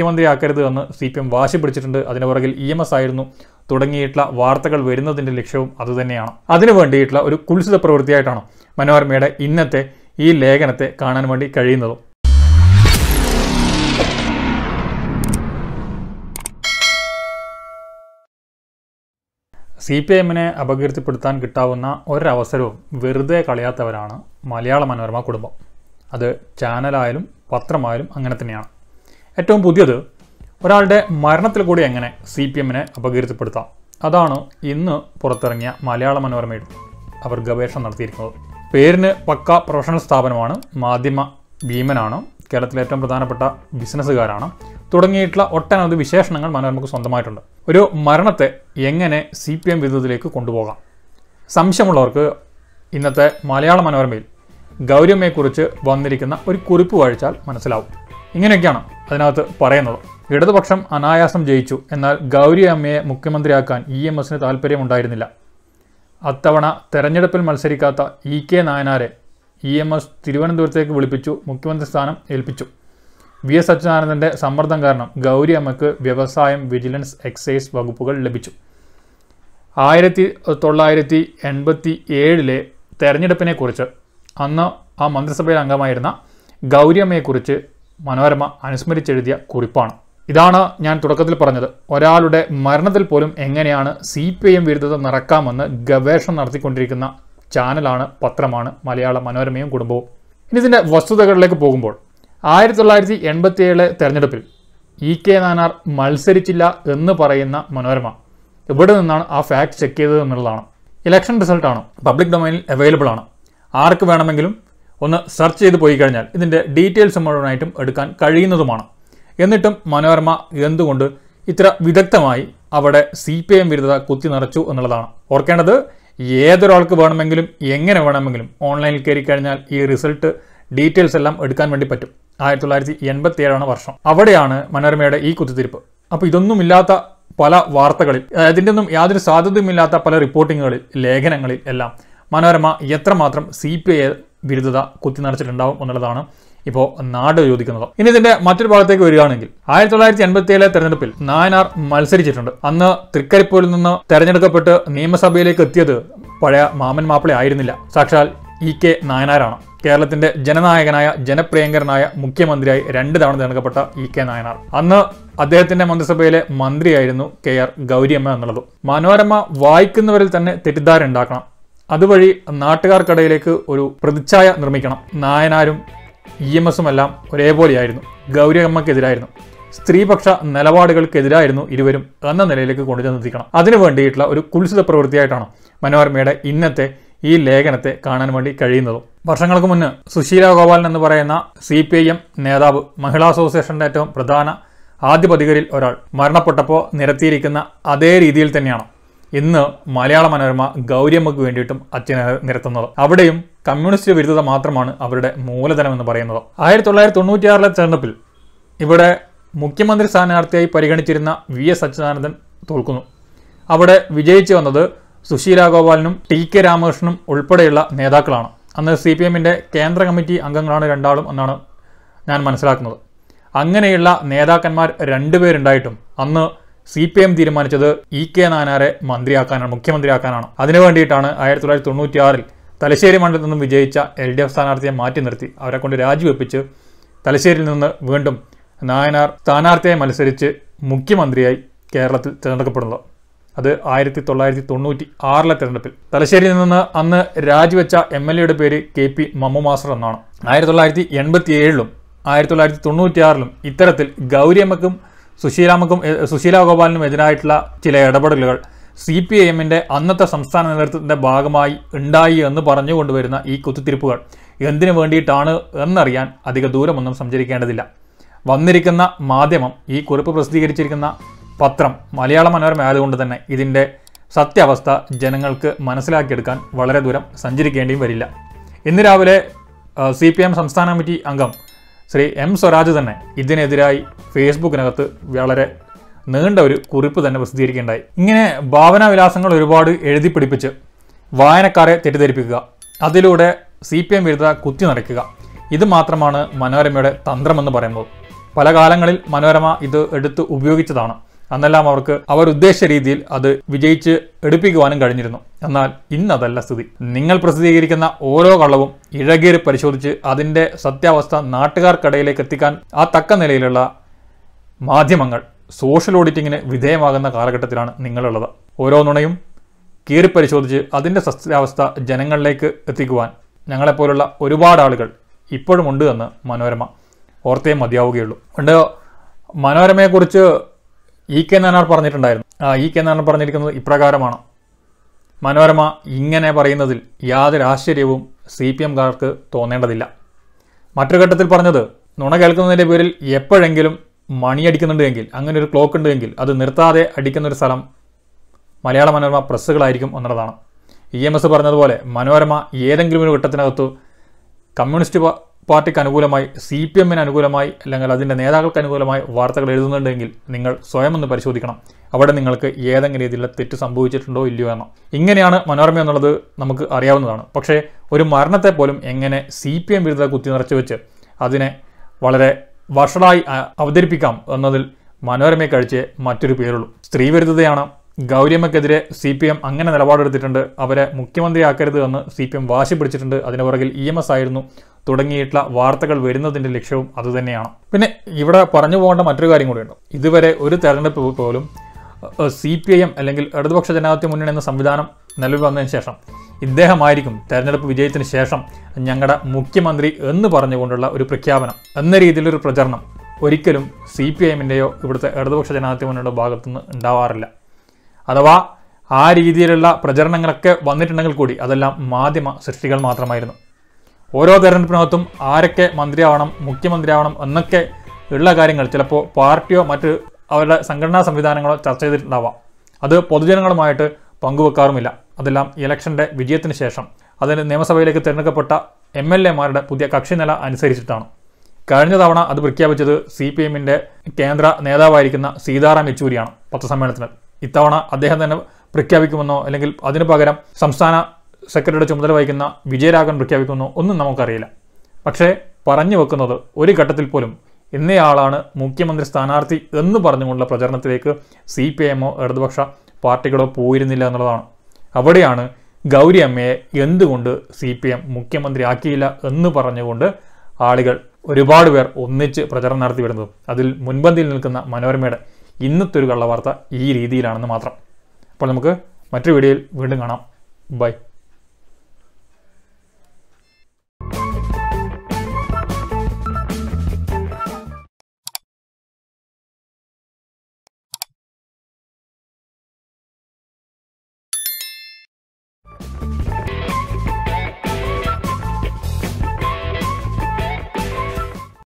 മുഖ്യമന്ത്രിയാക്കരുത് എന്ന് C P M വാശി പിടിച്ചിട്ടുണ്ട് അതിന് പുറകിൽ ഇ എം എസ് ആയിരുന്നു തുടങ്ങിയിട്ടുള്ള വാർത്തകൾ വരുന്നതിൻ്റെ ലക്ഷ്യവും അതുതന്നെയാണ് അതിനു വേണ്ടിയിട്ടുള്ള ഒരു കുൽസിത പ്രവൃത്തിയായിട്ടാണ് മനോരമയുടെ ഇന്നത്തെ ഈ ലേഖനത്തെ കാണാൻ വേണ്ടി കഴിയുന്നതും സി പി എമ്മിനെ അപകീർത്തിപ്പെടുത്താൻ കിട്ടാവുന്ന ഒരവസരവും വെറുതെ കളയാത്തവരാണ് മലയാള മനോരമ കുടുംബം അത് ചാനലായാലും പത്രമായാലും അങ്ങനെ തന്നെയാണ് ഏറ്റവും പുതിയത് ഒരാളുടെ മരണത്തിൽ കൂടി എങ്ങനെ സി പി എമ്മിനെ അപകീർത്തിപ്പെടുത്താം അതാണ് ഇന്ന് പുറത്തിറങ്ങിയ മലയാള മനോരമയിൽ അവർ ഗവേഷണം നടത്തിയിരിക്കുന്നത് പേരിന് പക്ക പ്രൊഫഷണൽ സ്ഥാപനമാണ് മാധ്യമ ഭീമനാണ് കേരളത്തിലെ ഏറ്റവും പ്രധാനപ്പെട്ട ബിസിനസ്സുകാരാണ് തുടങ്ങിയിട്ടുള്ള ഒട്ടനവധി വിശേഷണങ്ങൾ മനോരമയ്ക്ക് സ്വന്തമായിട്ടുണ്ട് ഒരു മരണത്തെ എങ്ങനെ സി പി എം വിരുദ്ധത്തിലേക്ക് കൊണ്ടുപോകാം സംശയമുള്ളവർക്ക് ഇന്നത്തെ മലയാള മനോരമയിൽ ഗൗരവയെക്കുറിച്ച് വന്നിരിക്കുന്ന ഒരു കുറിപ്പ് വായിച്ചാൽ മനസ്സിലാവും ഇങ്ങനെയൊക്കെയാണ് അതിനകത്ത് പറയുന്നത് ഇടതുപക്ഷം അനായാസം ജയിച്ചു എന്നാൽ ഗൗരി അമ്മയെ മുഖ്യമന്ത്രിയാക്കാൻ ഇ എം എസിന് താല്പര്യമുണ്ടായിരുന്നില്ല അത്തവണ തെരഞ്ഞെടുപ്പിൽ മത്സരിക്കാത്ത ഇ കെ നായനാരെ ഇ എം എസ് തിരുവനന്തപുരത്തേക്ക് വിളിപ്പിച്ചു മുഖ്യമന്ത്രി സ്ഥാനം ഏൽപ്പിച്ചു വി എസ് അച്യുതാനന്ദൻ്റെ സമ്മർദ്ദം കാരണം ഗൗരി അമ്മയ്ക്ക് വ്യവസായം വിജിലൻസ് എക്സൈസ് വകുപ്പുകൾ ലഭിച്ചു ആയിരത്തി തൊള്ളായിരത്തി എൺപത്തി ഏഴിലെ തെരഞ്ഞെടുപ്പിനെക്കുറിച്ച് അന്ന് ആ മന്ത്രിസഭയിൽ അംഗമായിരുന്ന ഗൗരിയമ്മയെക്കുറിച്ച് മനോരമ അനുസ്മരിച്ചെഴുതിയ കുറിപ്പാണ് ഇതാണ് ഞാൻ തുടക്കത്തിൽ പറഞ്ഞത് ഒരാളുടെ മരണത്തിൽ പോലും എങ്ങനെയാണ് സി പി എം വിരുദ്ധത നടക്കാമെന്ന് ഗവേഷണം നടത്തിക്കൊണ്ടിരിക്കുന്ന ചാനലാണ് പത്രമാണ് മലയാള മനോരമയും കുടുംബവും ഇനി ഇതിൻ്റെ വസ്തുതകളിലേക്ക് പോകുമ്പോൾ ആയിരത്തി തൊള്ളായിരത്തി ഏഴ് തെരഞ്ഞെടുപ്പിൽ ഇ കെ നാനാർ മത്സരിച്ചില്ല എന്ന് പറയുന്ന മനോരമ എവിടെ നിന്നാണ് ആ ഫാക്ട് ചെക്ക് ചെയ്തത് എന്നുള്ളതാണ് ഇലക്ഷൻ റിസൾട്ടാണ് പബ്ലിക് ഡൊമൈനിൽ അവൈലബിൾ ആണ് ആർക്ക് വേണമെങ്കിലും ഒന്ന് സെർച്ച് ചെയ്ത് പോയി കഴിഞ്ഞാൽ ഇതിൻ്റെ ഡീറ്റെയിൽസ് മുഴുവനായിട്ടും എടുക്കാൻ കഴിയുന്നതുമാണ് എന്നിട്ടും മനോരമ എന്തുകൊണ്ട് ഇത്ര വിദഗ്ധമായി അവിടെ സി പി എം വിരുദ്ധ കുത്തി നിറച്ചു എന്നുള്ളതാണ് ഓർക്കേണ്ടത് ഏതൊരാൾക്ക് വേണമെങ്കിലും എങ്ങനെ വേണമെങ്കിലും ഓൺലൈനിൽ കയറി കഴിഞ്ഞാൽ ഈ റിസൾട്ട് ഡീറ്റെയിൽസ് എല്ലാം എടുക്കാൻ വേണ്ടി പറ്റും ആയിരത്തി തൊള്ളായിരത്തി എൺപത്തി ഏഴാണ് വർഷം അവിടെയാണ് മനോരമയുടെ ഈ കുത്തിത്തിരിപ്പ് അപ്പോൾ ഇതൊന്നുമില്ലാത്ത പല വാർത്തകളിൽ അതിൻ്റെ ഒന്നും യാതൊരു സാധ്യതയുമില്ലാത്ത പല റിപ്പോർട്ടിങ്ങുകളിൽ ലേഖനങ്ങളിൽ എല്ലാം മനോരമ എത്രമാത്രം സി പി ഐ വിരുദ്ധത കുത്തി നിറച്ചിട്ടുണ്ടാവും എന്നുള്ളതാണ് ഇപ്പോൾ നാട് ചോദിക്കുന്നത് ഇനി ഇതിന്റെ മറ്റൊരു ഭാഗത്തേക്ക് വരികയാണെങ്കിൽ ആയിരത്തി തൊള്ളായിരത്തി എൺപത്തി ഏഴിലെ തെരഞ്ഞെടുപ്പിൽ നായനാർ മത്സരിച്ചിട്ടുണ്ട് അന്ന് തൃക്കരിപ്പൂരിൽ നിന്ന് തെരഞ്ഞെടുക്കപ്പെട്ട് നിയമസഭയിലേക്ക് എത്തിയത് പഴയ മാമൻ മാപ്പിള ആയിരുന്നില്ല സാക്ഷാൽ ഇ കെ നായനാരാണ് കേരളത്തിന്റെ ജനനായകനായ ജനപ്രിയങ്കരനായ മുഖ്യമന്ത്രിയായി രണ്ട് തവണ തിരഞ്ഞെടുക്കപ്പെട്ട ഇ കെ നായനാർ അന്ന് അദ്ദേഹത്തിന്റെ മന്ത്രിസഭയിലെ മന്ത്രിയായിരുന്നു കെ ആർ ഗൗരിയമ്മ എന്നുള്ളത് മനോരമ വായിക്കുന്നവരിൽ തന്നെ തെറ്റിദ്ധാരണ ഉണ്ടാക്കണം അതുവഴി നാട്ടുകാർക്കിടയിലേക്ക് ഒരു പ്രതിച്ഛായ നിർമ്മിക്കണം നായനാരും ഇ എം എസുമെല്ലാം ഒരേപോലെയായിരുന്നു ഗൗരിയമ്മക്കെതിരായിരുന്നു സ്ത്രീപക്ഷ നിലപാടുകൾക്കെതിരായിരുന്നു ഇരുവരും എന്ന നിലയിലേക്ക് കൊണ്ടുചെന്നെത്തിക്കണം അതിനു വേണ്ടിയിട്ടുള്ള ഒരു കുൽസിത പ്രവൃത്തിയായിട്ടാണ് മനോരമയുടെ ഇന്നത്തെ ഈ ലേഖനത്തെ കാണാൻ വേണ്ടി കഴിയുന്നതും വർഷങ്ങൾക്ക് മുന്ന് സുശീല ഗോപാലൻ എന്ന് പറയുന്ന സി പി ഐ എം നേതാവ് മഹിളാ അസോസിയേഷന്റെ ഏറ്റവും പ്രധാന ആദ്യപതികരിൽ ഒരാൾ മരണപ്പെട്ടപ്പോൾ നിരത്തിയിരിക്കുന്ന അതേ രീതിയിൽ തന്നെയാണ് ഇന്ന് മലയാള മനോരമ ഗൗരിയമ്മക്ക് വേണ്ടിയിട്ടും അച്ഛനെ നിരത്തുന്നത് അവിടെയും കമ്മ്യൂണിസ്റ്റ് വിരുദ്ധത മാത്രമാണ് അവരുടെ മൂലധനം എന്ന് പറയുന്നത് ആയിരത്തി തൊള്ളായിരത്തി തൊണ്ണൂറ്റിയാറിലെ തെരഞ്ഞെടുപ്പിൽ ഇവിടെ മുഖ്യമന്ത്രി സ്ഥാനാർത്ഥിയായി പരിഗണിച്ചിരുന്ന വി എസ് അച്യുതാനന്ദൻ തോൽക്കുന്നു അവിടെ വിജയിച്ചു വന്നത് സുശീല ഗോപാലനും ടി കെ രാമകൃഷ്ണനും ഉൾപ്പെടെയുള്ള നേതാക്കളാണ് അന്ന് സി പി എമ്മിൻ്റെ കേന്ദ്ര കമ്മിറ്റി അംഗങ്ങളാണ് രണ്ടാളും എന്നാണ് ഞാൻ മനസ്സിലാക്കുന്നത് അങ്ങനെയുള്ള നേതാക്കന്മാർ രണ്ടുപേരുണ്ടായിട്ടും അന്ന് സി പി എം തീരുമാനിച്ചത് ഇ കെ നാനാരെ മന്ത്രിയാക്കാനാണ് മുഖ്യമന്ത്രിയാക്കാനാണ് അതിനു വേണ്ടിയിട്ടാണ് ആയിരത്തി തൊള്ളായിരത്തി തലശ്ശേരി മണ്ഡലത്തിൽ നിന്നും വിജയിച്ച എൽ ഡി എഫ് സ്ഥാനാർത്ഥിയെ മാറ്റി നിർത്തി അവരെ കൊണ്ട് രാജിവെപ്പിച്ച് തലശ്ശേരിയിൽ നിന്ന് വീണ്ടും നായനാർ സ്ഥാനാർത്ഥിയെ മത്സരിച്ച് മുഖ്യമന്ത്രിയായി കേരളത്തിൽ തിരഞ്ഞെടുക്കപ്പെടുന്നത് അത് ആയിരത്തി തൊള്ളായിരത്തി തൊണ്ണൂറ്റി ആറിലെ തിരഞ്ഞെടുപ്പിൽ തലശ്ശേരിയിൽ നിന്ന് അന്ന് രാജിവെച്ച എം എൽ എയുടെ പേര് കെ പി മമ്മു മാസ്റ്റർ എന്നാണ് ആയിരത്തി തൊള്ളായിരത്തി എൺപത്തി ഏഴിലും ആയിരത്തി തൊള്ളായിരത്തി തൊണ്ണൂറ്റിയാറിലും ഇത്തരത്തിൽ ഗൗരിയമ്മക്കും സുശീലാമക്കും സുശീല ഗോപാലിനും എതിരായിട്ടുള്ള ചില ഇടപെടലുകൾ സി പി എമ്മിൻ്റെ അന്നത്തെ സംസ്ഥാന നേതൃത്വത്തിൻ്റെ ഭാഗമായി ഉണ്ടായി എന്ന് പറഞ്ഞു കൊണ്ടുവരുന്ന ഈ കുത്തിത്തിരിപ്പുകൾ എന്തിനു വേണ്ടിയിട്ടാണ് എന്നറിയാൻ അധിക ദൂരമൊന്നും സഞ്ചരിക്കേണ്ടതില്ല വന്നിരിക്കുന്ന മാധ്യമം ഈ കുറിപ്പ് പ്രസിദ്ധീകരിച്ചിരിക്കുന്ന പത്രം മലയാള മനോരമ ആയതുകൊണ്ട് തന്നെ ഇതിൻ്റെ സത്യാവസ്ഥ ജനങ്ങൾക്ക് മനസ്സിലാക്കിയെടുക്കാൻ വളരെ ദൂരം സഞ്ചരിക്കേണ്ടിയും വരില്ല ഇന്ന് രാവിലെ സി പി എം സംസ്ഥാന കമ്മിറ്റി അംഗം ശ്രീ എം സ്വരാജ് തന്നെ ഇതിനെതിരായി ഫേസ്ബുക്കിനകത്ത് വളരെ നീണ്ട ഒരു കുറിപ്പ് തന്നെ പ്രസിദ്ധീകരിക്കേണ്ടായി ഇങ്ങനെ ഭാവനാവിലാസങ്ങൾ ഒരുപാട് എഴുതി പിടിപ്പിച്ച് വായനക്കാരെ തെറ്റിദ്ധരിപ്പിക്കുക അതിലൂടെ സി പി എം വിരുദ്ധ കുത്തി നടക്കുക ഇത് മാത്രമാണ് മനോരമയുടെ തന്ത്രമെന്ന് പറയുമ്പോൾ പല കാലങ്ങളിൽ മനോരമ ഇത് എടുത്ത് ഉപയോഗിച്ചതാണ് അന്നെല്ലാം അവർക്ക് അവർ ഉദ്ദേശിച്ച രീതിയിൽ അത് വിജയിച്ച് എടുപ്പിക്കുവാനും കഴിഞ്ഞിരുന്നു എന്നാൽ ഇന്നതല്ല സ്ഥിതി നിങ്ങൾ പ്രസിദ്ധീകരിക്കുന്ന ഓരോ കള്ളവും ഇഴകീറി പരിശോധിച്ച് അതിൻ്റെ സത്യാവസ്ഥ നാട്ടുകാർക്കിടയിലേക്ക് എത്തിക്കാൻ ആ തക്ക നിലയിലുള്ള മാധ്യമങ്ങൾ സോഷ്യൽ ഓഡിറ്റിങ്ങിന് വിധേയമാകുന്ന കാലഘട്ടത്തിലാണ് നിങ്ങളുള്ളത് ഓരോ നുണയും പരിശോധിച്ച് അതിൻ്റെ സത്യാവസ്ഥ ജനങ്ങളിലേക്ക് എത്തിക്കുവാൻ ഞങ്ങളെപ്പോലുള്ള ഒരുപാട് ആളുകൾ ഇപ്പോഴും ഉണ്ട് എന്ന് മനോരമ ഓർത്തേ മതിയാവുകയുള്ളൂ പണ്ട് മനോരമയെക്കുറിച്ച് ഇ കെ നാനാർ പറഞ്ഞിട്ടുണ്ടായിരുന്നു ഇ കെ നാനാർ പറഞ്ഞിരിക്കുന്നത് ഇപ്രകാരമാണ് മനോരമ ഇങ്ങനെ പറയുന്നതിൽ യാതൊരു ആശ്ചര്യവും സി പി എംകാർക്ക് തോന്നേണ്ടതില്ല മറ്റൊരു ഘട്ടത്തിൽ പറഞ്ഞത് നുണ കേൾക്കുന്നതിൻ്റെ പേരിൽ എപ്പോഴെങ്കിലും മണിയടിക്കുന്നുണ്ട് എങ്കിൽ അങ്ങനെ ഒരു ക്ലോക്ക് ഉണ്ടെങ്കിൽ അത് നിർത്താതെ അടിക്കുന്ന ഒരു സ്ഥലം മലയാള മനോരമ പ്രസ്സുകളായിരിക്കും എന്നുള്ളതാണ് ഇ എം എസ് പറഞ്ഞതുപോലെ മനോരമ ഏതെങ്കിലും ഒരു ഘട്ടത്തിനകത്ത് കമ്മ്യൂണിസ്റ്റ് പാർട്ടിക്ക് അനുകൂലമായി സി പി എമ്മിന് അനുകൂലമായി അല്ലെങ്കിൽ അതിൻ്റെ നേതാക്കൾക്ക് അനുകൂലമായി വാർത്തകൾ എഴുതുന്നുണ്ടെങ്കിൽ നിങ്ങൾ സ്വയം ഒന്ന് പരിശോധിക്കണം അവിടെ നിങ്ങൾക്ക് ഏതെങ്കിലും രീതിയിലുള്ള തെറ്റ് സംഭവിച്ചിട്ടുണ്ടോ ഇല്ലയോ എന്ന് ഇങ്ങനെയാണ് മനോരമ എന്നുള്ളത് നമുക്ക് അറിയാവുന്നതാണ് പക്ഷേ ഒരു മരണത്തെ പോലും എങ്ങനെ സി പി എം വിരുദ്ധ കുത്തി നിറച്ചു വെച്ച് അതിനെ വളരെ വഷളായി അവതരിപ്പിക്കാം എന്നതിൽ മനോരമയെ കഴിച്ച് മറ്റൊരു പേരുള്ളൂ വിരുദ്ധതയാണ് ഗൗരിയമ്മക്കെതിരെ സി പി എം അങ്ങനെ നിലപാടെടുത്തിട്ടുണ്ട് അവരെ മുഖ്യമന്ത്രിയാക്കരുത് എന്ന് സി പി എം വാശി പിടിച്ചിട്ടുണ്ട് അതിന് പുറകിൽ ഇ എം എസ് ആയിരുന്നു തുടങ്ങിയിട്ടുള്ള വാർത്തകൾ വരുന്നതിൻ്റെ ലക്ഷ്യവും അതുതന്നെയാണ് പിന്നെ ഇവിടെ പറഞ്ഞു പോകേണ്ട മറ്റൊരു കാര്യം കൂടിയുണ്ട് ഇതുവരെ ഒരു തെരഞ്ഞെടുപ്പ് പോലും സി പി ഐ എം അല്ലെങ്കിൽ ഇടതുപക്ഷ ജനാധിപത്യ മുന്നണി എന്ന സംവിധാനം നിലവിൽ വന്നതിന് ശേഷം ഇദ്ദേഹമായിരിക്കും തെരഞ്ഞെടുപ്പ് വിജയത്തിന് ശേഷം ഞങ്ങളുടെ മുഖ്യമന്ത്രി എന്ന് പറഞ്ഞുകൊണ്ടുള്ള ഒരു പ്രഖ്യാപനം എന്ന രീതിയിലൊരു പ്രചരണം ഒരിക്കലും സി പി എമ്മിൻ്റെയോ ഇവിടുത്തെ ഇടതുപക്ഷ ജനാധിപത്യ മുന്നണിയുടെ ഭാഗത്തുനിന്ന് ഉണ്ടാവാറില്ല അഥവാ ആ രീതിയിലുള്ള പ്രചരണങ്ങളൊക്കെ വന്നിട്ടുണ്ടെങ്കിൽ കൂടി അതെല്ലാം മാധ്യമ സൃഷ്ടികൾ മാത്രമായിരുന്നു ഓരോ തെരഞ്ഞെടുപ്പിനകത്തും ആരൊക്കെ മന്ത്രിയാവണം മുഖ്യമന്ത്രിയാവണം എന്നൊക്കെ ഉള്ള കാര്യങ്ങൾ ചിലപ്പോൾ പാർട്ടിയോ മറ്റ് അവരുടെ സംഘടനാ സംവിധാനങ്ങളോ ചർച്ച ചെയ്തിട്ടുണ്ടാവാം അത് പൊതുജനങ്ങളുമായിട്ട് പങ്കുവെക്കാറുമില്ല അതെല്ലാം ഇലക്ഷൻ്റെ വിജയത്തിന് ശേഷം അതിന് നിയമസഭയിലേക്ക് തിരഞ്ഞെടുക്കപ്പെട്ട എം എൽ എമാരുടെ പുതിയ നില അനുസരിച്ചിട്ടാണ് കഴിഞ്ഞ തവണ അത് പ്രഖ്യാപിച്ചത് സി പി എമ്മിൻ്റെ കേന്ദ്ര നേതാവായിരിക്കുന്ന സീതാറാം യെച്ചൂരിയാണ് പത്രസമ്മേളനത്തിന് ഇത്തവണ അദ്ദേഹം തന്നെ പ്രഖ്യാപിക്കുമെന്നോ അല്ലെങ്കിൽ അതിനു പകരം സംസ്ഥാന സെക്രട്ടറിയുടെ ചുമതല വഹിക്കുന്ന വിജയരാഘവൻ പ്രഖ്യാപിക്കുന്നു ഒന്നും നമുക്കറിയില്ല പക്ഷേ പറഞ്ഞു വെക്കുന്നത് ഒരു ഘട്ടത്തിൽ പോലും ഇന്നയാളാണ് മുഖ്യമന്ത്രി സ്ഥാനാർത്ഥി എന്ന് പറഞ്ഞുകൊണ്ടുള്ള പ്രചരണത്തിലേക്ക് സി പി എമ്മോ ഇടതുപക്ഷ പാർട്ടികളോ പോയിരുന്നില്ല എന്നുള്ളതാണ് അവിടെയാണ് ഗൗരി അമ്മയെ എന്തുകൊണ്ട് സി പി എം മുഖ്യമന്ത്രി ആക്കിയില്ല എന്ന് പറഞ്ഞുകൊണ്ട് ആളുകൾ ഒരുപാട് പേർ ഒന്നിച്ച് പ്രചരണം നടത്തി വരുന്നത് അതിൽ മുൻപന്തിയിൽ നിൽക്കുന്ന മനോരമയുടെ ഇന്നത്തെ ഒരു കള്ളവാർത്ത ഈ രീതിയിലാണെന്ന് മാത്രം അപ്പോൾ നമുക്ക് മറ്റൊരു വീഡിയോയിൽ വീണ്ടും കാണാം ബൈ